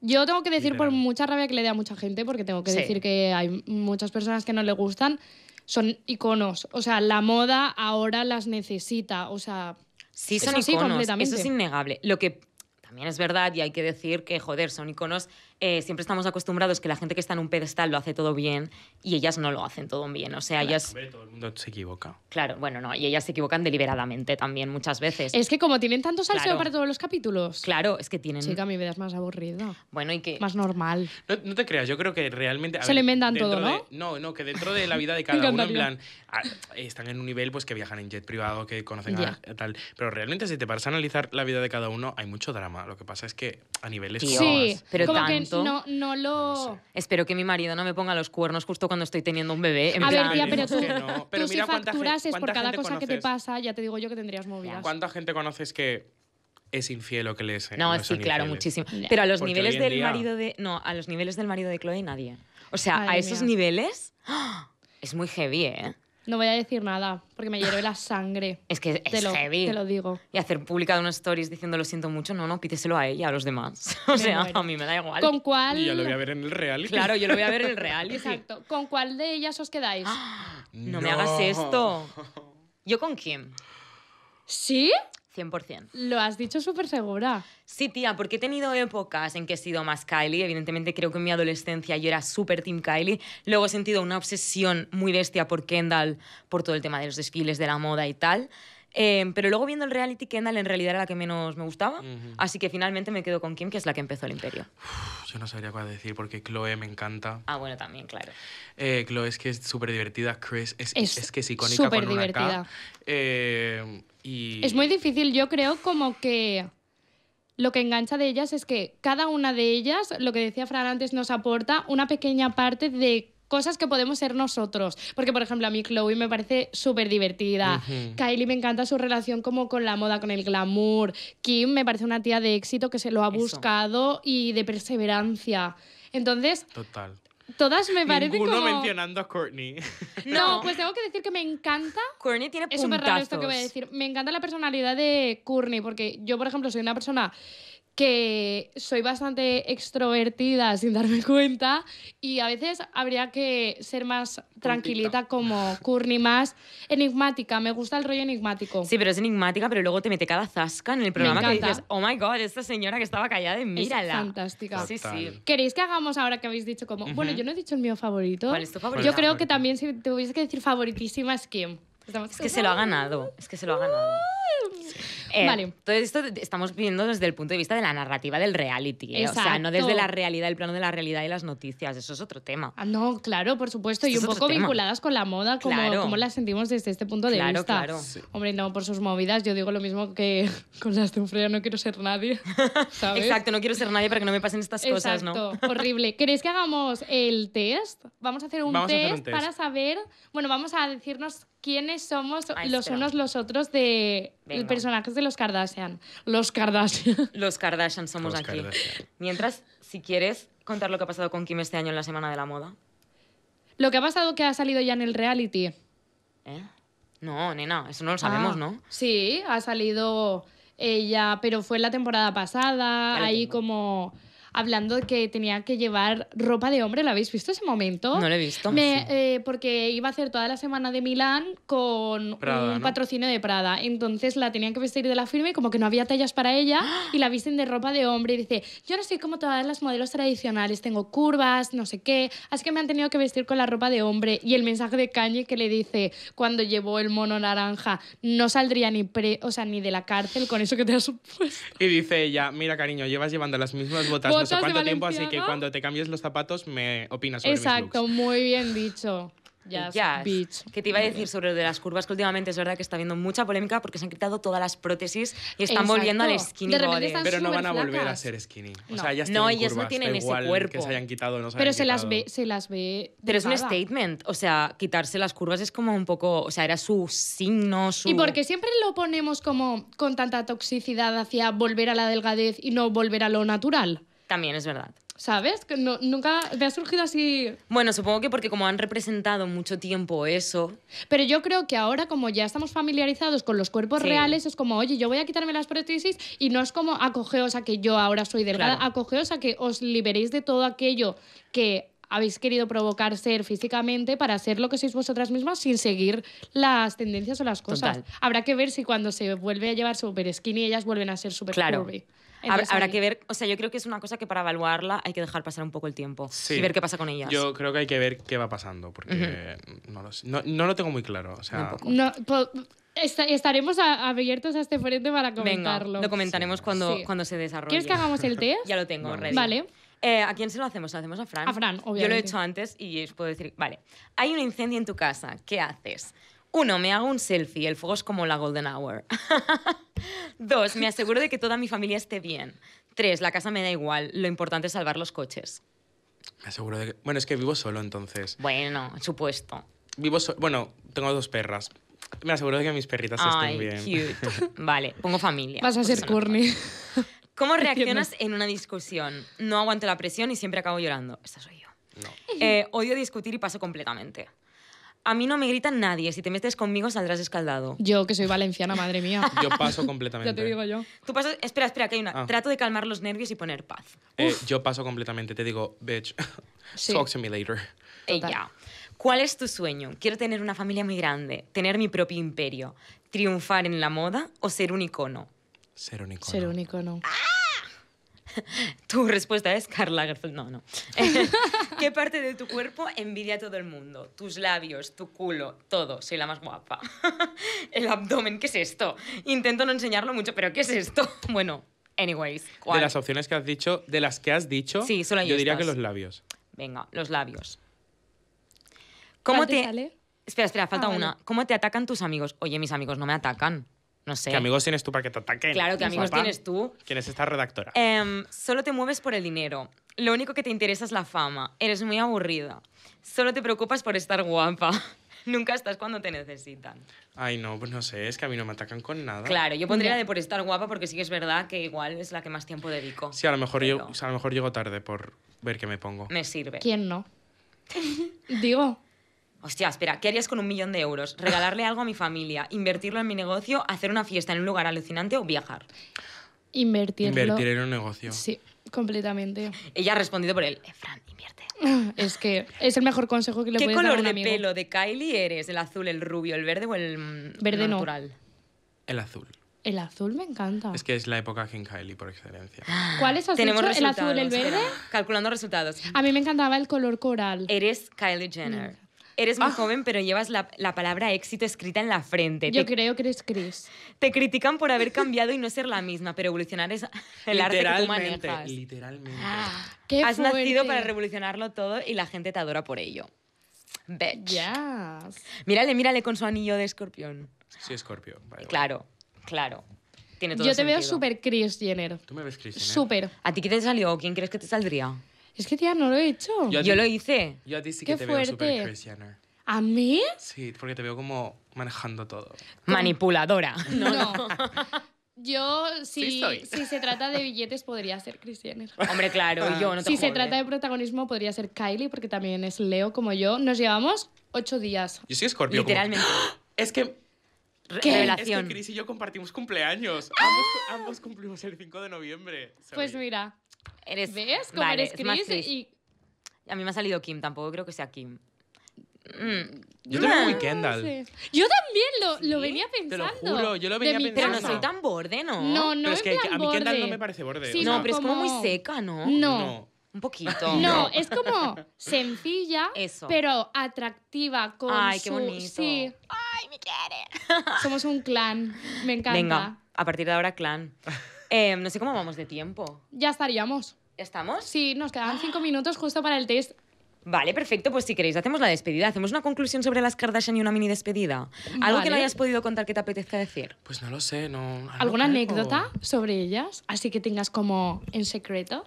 Yo tengo que decir, por mucha rabia que le dé a mucha gente, porque tengo que decir que hay muchas personas que no le gustan, son iconos. O sea, la moda ahora las necesita. O sea, sí, son iconos. Eso es innegable. Lo que también es verdad y hay que decir que, joder, son iconos eh, siempre estamos acostumbrados que la gente que está en un pedestal lo hace todo bien y ellas no lo hacen todo bien. O sea, ellas. Todo el mundo se equivoca. Claro, bueno, no. Y ellas se equivocan deliberadamente también muchas veces. Es que como tienen tanto salseo para todos los capítulos. Claro, es que tienen. Chica, mi vida es más aburrida. Bueno, y que. Más normal. No, te creas, yo creo que realmente. Se le le todo, ¿no? no, no, que dentro de la vida de cada uno, en plan. Ah, están en un nivel pues que viajan en jet privado, que conocen a, tal. Pero realmente, si te paras a analizar la vida de cada uno, hay mucho drama. Lo que pasa es que a niveles. sí, pero como no, lo. Espero que mi marido no me ponga los cuernos justo cuando estoy teniendo un bebé. a ver, pero tú, si facturas es por cada cosa que te pasa, ya te digo yo que tendrías movidas. ¿Cuánta gente conoces que es infiel o que lees? Eh, no, sí, claro, muchísimo. Pero a los niveles del marido de no, a los niveles del marido de Chloe nadie. O sea, a esos niveles es muy heavy, ¿eh? No voy a decir nada, porque me hierve la sangre. Es que te lo, lo digo. Y hacer pública unos stories diciendo lo siento mucho, no, no, pídeselo a ella, a los demás. o sea, a mí me da igual. ¿Con cuál? Y lo voy a ver en el reality. Claro, yo lo voy a ver en el reality. Exacto. ¿Con cuál de ellas os quedáis? no, me hagas esto. ¿Yo con quién? ¿Sí? 100%. Lo has dicho súper segura. Sí, tía, porque he tenido épocas en que he sido más Kylie. Evidentemente, creo que en mi adolescencia yo era súper Team Kylie. Luego he sentido una obsesión muy bestia por Kendall, por todo el tema de los desfiles, de la moda y tal. Em, pero luego viendo el reality, Kendall en realidad era la que menos me gustaba. Así que finalmente me quedo con Kim, que es la que empezó el imperio. yo no sabría cuál decir porque Chloe me encanta. Ah, bueno, también, claro. Eh, Chloe es que es súper divertida. Chris es, es, que es icónica con una divertida. Eh, em, es muy difícil, yo creo como que lo que engancha de ellas es que cada una de ellas, lo que decía Fran antes, nos aporta una pequeña parte de cosas que podemos ser nosotros. Porque, por ejemplo, a mí Chloe me parece súper divertida. Kylie me encanta su relación como con la moda, con el glamour. Kim me parece una tía de éxito que se lo ha buscado y de perseverancia. Entonces, Total. Todas me parecen Ninguno mencionando a Courtney. No, pues tengo que decir que me encanta... Courtney tiene puntazos. Es súper raro esto que voy a decir. Me encanta la personalidad de Courtney, porque yo, por ejemplo, soy una persona que soy bastante extrovertida sin darme cuenta y a veces habría que ser más tranquilita como Courtney, más enigmática. Me gusta el rollo enigmático. Sí, pero es enigmática, pero luego te mete cada zasca en el programa que dices, oh my god, esta señora que estaba callada, mírala. Es fantástica. Sí, sí. ¿Queréis que hagamos ahora que habéis dicho como, bueno, yo no he dicho el mío favorito? ¿Cuál es tu favorito? Yo creo que también si tuviese que decir favoritísima es Kim. es que se lo ha ganado, es que se lo ha ganado. Ah. Eh, entonces, esto estamos viendo desde el punto de vista de la narrativa del reality. ¿eh? O sea, no desde la realidad, el plano de la realidad y las noticias. Eso es otro tema. Ah, no, claro, por supuesto. y un poco vinculadas con la moda, como, las la sentimos desde este punto de vista. Claro, claro. Hombre, no, por sus movidas, yo digo lo mismo que con las de no quiero ser nadie. Exacto, no quiero ser nadie para que no me pasen estas cosas, ¿no? horrible. ¿Queréis que hagamos el test? Vamos a hacer un test para saber. Bueno, vamos a decirnos quiénes somos los unos los otros de personajes de los Kardashian. Los Kardashian. Los Kardashian somos aquí. Mientras, si quieres contar lo que ha pasado con Kim este año en la Semana de la Moda. Lo que ha pasado que ha salido ya en el reality. ¿Eh? No, nena, eso no lo sabemos, ah, ¿no? Sí, ha salido ella, pero fue la temporada pasada, ahí como hablando que tenía que llevar ropa de hombre. ¿La habéis visto ese momento? No lo he visto. Eh, porque iba a hacer toda la semana de Milán con un patrocinio de Prada. Entonces la tenían que vestir de la firma y como que no había tallas para ella ¡Ah! y la visten de ropa de hombre. Y dice, yo no soy como todas las modelos tradicionales, tengo curvas, no sé qué. Así que me han tenido que vestir con la ropa de hombre. Y el mensaje de Kanye que le dice cuando llevó el mono naranja, no saldría ni, pre, o sea, ni de la cárcel con eso que te has puesto. Y dice ella, mira cariño, llevas llevando las mismas botas, botas no sé cuánto tiempo, así que cuando te cambies los zapatos me opinas sobre Exacto, muy bien dicho. ya, eh, bitch, qué Que te iba a decir sobre lo de las curvas, que últimamente es verdad que está habiendo mucha polémica porque se han quitado todas las prótesis y están volviendo al skinny body. Pero no van a volver a ser skinny. O sea, ellas no, no tienen ese cuerpo. Que se hayan quitado, Pero se las ve, se las ve. Pero es un statement. O sea, quitarse las curvas es como un poco. O sea, era su signo, su. Y porque siempre lo ponemos como con tanta toxicidad hacia volver a la delgadez y no volver a lo natural. También es verdad. ¿Sabes? Que no, nunca me ha surgido así. Bueno, supongo que porque como han representado mucho tiempo eso. Pero yo creo que ahora, como ya estamos familiarizados con los cuerpos reales, es como, oye, yo voy a quitarme las prótesis y no es como acogeos a que yo ahora soy delgada, acogeos a que os liberéis de todo aquello que habéis querido provocar ser físicamente para ser lo que sois vosotras mismas sin seguir las tendencias o las cosas. Habrá que ver si cuando se vuelve a llevar super skinny ellas vuelven a ser super claro habrá, que ver, o sea, yo creo que es una cosa que para evaluarla hay que dejar pasar un poco el tiempo y ver qué pasa con ellas. Yo creo que hay que ver qué va pasando, porque no, lo tengo muy claro. O sea, estaremos abiertos a este frente para comentarlo. lo comentaremos Cuando, cuando se desarrolle. ¿Quieres que hagamos el test? ya lo tengo, Vale. Eh, ¿A quién se lo hacemos? ¿Lo hacemos a Fran? A Fran, obviamente. Yo lo he hecho antes y os puedo decir, vale, hay un incendio en tu casa, ¿qué haces? Uno, me hago un selfie, el fuego es como la golden hour. Dos, me aseguro de que toda mi familia esté bien. Tres, la casa me da igual, lo importante es salvar los coches. Me aseguro de que... Bueno, es que vivo solo entonces. Bueno, supuesto. Vivo solo. Bueno, tengo dos perras. Me aseguro de que mis perritas estén bien. Cute. vale, pongo familia. Vas a ser corny. ¿Cómo reaccionas en una discusión? No aguanto la presión y siempre acabo llorando. Esta soy yo. No. Eh, odio discutir y paso completamente a mí no me grita nadie. Si te metes conmigo saldrás escaldado. Yo, que soy valenciana, madre mía. Yo paso completamente. Ya te digo yo. Tú pasas... Espera, espera, que hay una. Ah. Trato de calmar los nervios y poner paz. Eh, yo paso completamente. Te digo, bitch, talk to me later. Ella. ¿Cuál es tu sueño? Quiero tener una familia muy grande, tener mi propio imperio, triunfar en la moda o ser un icono. Ser un icono. Ser un icono. ¡Ah! tu respuesta es Carla Lagerfeld. No, no. ¿Qué parte de tu cuerpo envidia a todo el mundo? Tus labios, tu culo, todo. Soy la más guapa. el abdomen, ¿qué es esto? Intento no enseñarlo mucho, pero ¿qué es esto? Bueno, anyways. De las opciones que has dicho, de las que has dicho, yo diría que los labios. Venga, los labios. ¿Cómo te... Espera, espera, falta ah, una. ¿Cómo te atacan tus amigos? Oye, mis amigos no me atacan no sé. ¿Qué amigos tienes tú para que te ataquen. Claro, ¿qué amigos tienes tú. ¿Quién es esta redactora? Em, solo te mueves por el dinero. Lo único que te interesa es la fama. Eres muy aburrida. Solo te preocupas por estar guapa. Nunca estás cuando te necesitan. Ay, no, pues no sé, es que a mí no me atacan con nada. Claro, yo pondría de por estar guapa porque sí que es verdad que igual es la que más tiempo dedico. Sí, a lo mejor, yo, a lo mejor llego tarde por ver qué me pongo. Me sirve. ¿Quién no? Digo. Hostia, espera, ¿qué harías con un millón de euros? ¿Regalarle algo a mi familia? ¿Invertirlo en mi negocio? ¿Hacer una fiesta en un lugar alucinante o viajar? Invertirlo. Invertir en un negocio. Sí, completamente. Ella ha respondido por él. Fran, invierte. es que es el mejor consejo que le puedes dar a un ¿Qué color de pelo de Kylie eres? ¿El azul, el rubio, el verde o el mm, verde no El azul. El azul me encanta. Es que es la época en Kylie por excelencia. ¿Cuál es Tenemos ¿El azul, el verde? Calculando resultados. A mí me encantaba el color coral. Eres Kylie Jenner. Eres muy ah. joven, pero llevas la, la, palabra éxito escrita en la frente. Yo creo que eres Chris. Te critican por haber cambiado y no ser la misma, pero evolucionar es el arte que tú manejas. Literalmente. Ah, Has nacido para revolucionarlo todo y la gente te adora por ello. Bitch. Mírale, mírale con su anillo de escorpión. Sí, escorpión. claro, claro. Yo te veo súper Chris Jenner. ¿Tú me ves Chris Súper. ¿A ti qué te salió? ¿Quién crees que te saldría? Es que, ya no lo he hecho. Yo, lo hice. Yo a ti sí que te fuerte. ¿A mí? Sí, porque te veo como manejando todo. Manipuladora. No, Yo, si, sí si se trata de billetes, podría ser Kris Hombre, claro, ah. yo no te Si se trata de protagonismo, podría ser Kylie, porque también es Leo como yo. Nos llevamos ocho días. Yo soy Scorpio. Literalmente. Es que ¿Qué? Revelación. Es que Chris y yo compartimos cumpleaños. ¡Ah! Ambos, ambos, cumplimos el 5 de noviembre. Pues mira. Eres, ¿Ves Como eres Chris, A mí me ha salido Kim, tampoco creo que sea Kim. Mm. Yo tengo muy Kendall. Yo también lo, lo, venía pensando. Te lo juro, yo lo venía pensando. Pero no soy tan borde, ¿no? No, no, Pero es que a mí Kendall no me parece borde. no, pero es como muy seca, ¿no? No. Un poquito. No, es como sencilla, pero atractiva. Con Ay, qué bonito. Sí. Ay, me quiere. Somos un clan. Me encanta. Venga, a partir de ahora, clan. Em, no sé cómo vamos de tiempo. Ya estaríamos. ¿Estamos? Sí, nos quedan cinco minutos justo para el test. Vale, perfecto. Pues si queréis, hacemos la despedida. Hacemos una conclusión sobre las Kardashian y una mini despedida. Algo que no hayas podido contar que te apetezca decir. Pues no lo sé, no. ¿Alguna anécdota sobre ellas? Así que tengas como en secreto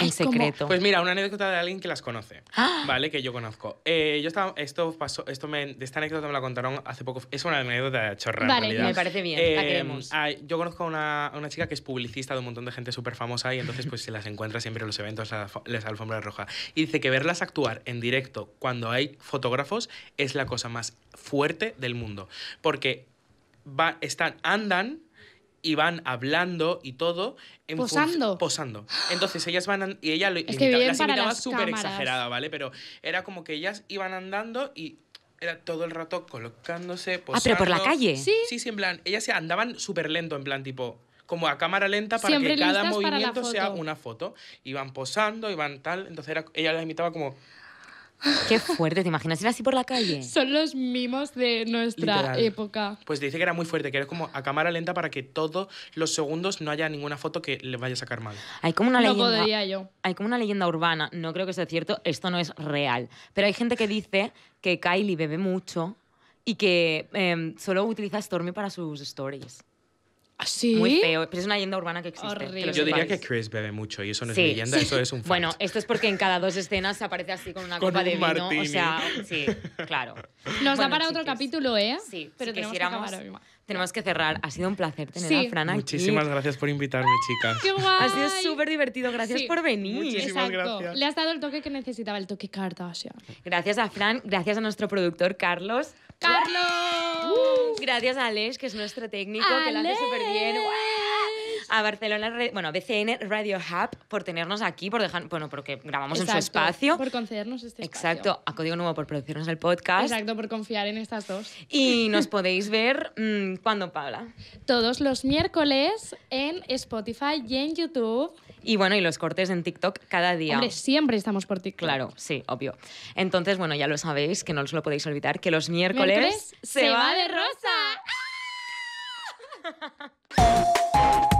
en secreto? Pues mira, una anécdota de alguien que las conoce, ¡Ah! ¿vale? Que yo conozco. Eh, yo estaba, esto pasó, esto esta anécdota me la contaron hace poco. Es una anécdota chorra. Vale, me parece bien. la em, queremos. yo conozco a una, chica que es publicista de un montón de gente súper famosa y entonces pues se las encuentra siempre en los eventos, las, alfombras rojas. Y dice que verlas actuar en directo cuando hay fotógrafos es la cosa más fuerte del mundo. Porque va, están, andan iban van hablando y todo. En posando. Posando. Entonces ellas van y ella lo imitaba súper exagerada, ¿vale? Pero era como que ellas iban andando y era todo el rato colocándose, posando. Ah, pero por la calle. Sí, sí, sí en plan, ellas se andaban súper lento, en plan tipo como a cámara lenta para que cada movimiento sea una foto. Iban posando, iban tal, entonces ella las imitaba como Qué fuerte, ¿te imaginas ir así por la calle? Son los mimos de nuestra época. Pues dice que era muy fuerte, que era como a cámara lenta para que todos los segundos no haya ninguna foto que le vaya a sacar mal. Hay como una no leyenda, podría yo. Hay como una leyenda urbana, no creo que sea cierto, esto no es real. Pero hay gente que dice que Kylie bebe mucho y que em, solo utiliza Stormy para sus stories. Ah, ¿Sí? Muy feo. Pero es una leyenda urbana que existe. Yo diría que Chris bebe mucho y eso no es leyenda, eso es un fact. Bueno, esto es porque en cada dos escenas aparece así con una copa de vino. Martini. O sea, sí, claro. Nos da para otro capítulo, ¿eh? Sí, pero tenemos que tenemos que cerrar. Ha sido un placer tener a Fran aquí. Muchísimas gracias por invitarme, chicas. ¡Qué guay! Ha sido súper divertido. Gracias por venir. Muchísimas gracias. Le has dado el toque que necesitaba, el toque Kardashian. Gracias a Fran, gracias a nuestro productor Carlos ¡Carlos! gracias a Alex, que es nuestro técnico, que lo hace súper bien a Barcelona, bueno, a BCN Radio Hub por tenernos aquí, por dejar, bueno, porque grabamos en su espacio. Por concedernos este espacio. Exacto, a Código Nuevo por producirnos el podcast. Exacto, por confiar en estas dos. Y nos podéis ver mm, cuando, Paula. Todos los miércoles en Spotify y en YouTube. Y bueno, y los cortes en TikTok cada día. Hombre, siempre estamos por TikTok. Claro, sí, obvio. Entonces, bueno, ya lo sabéis, que no os lo podéis olvidar, que los miércoles, se, va de rosa.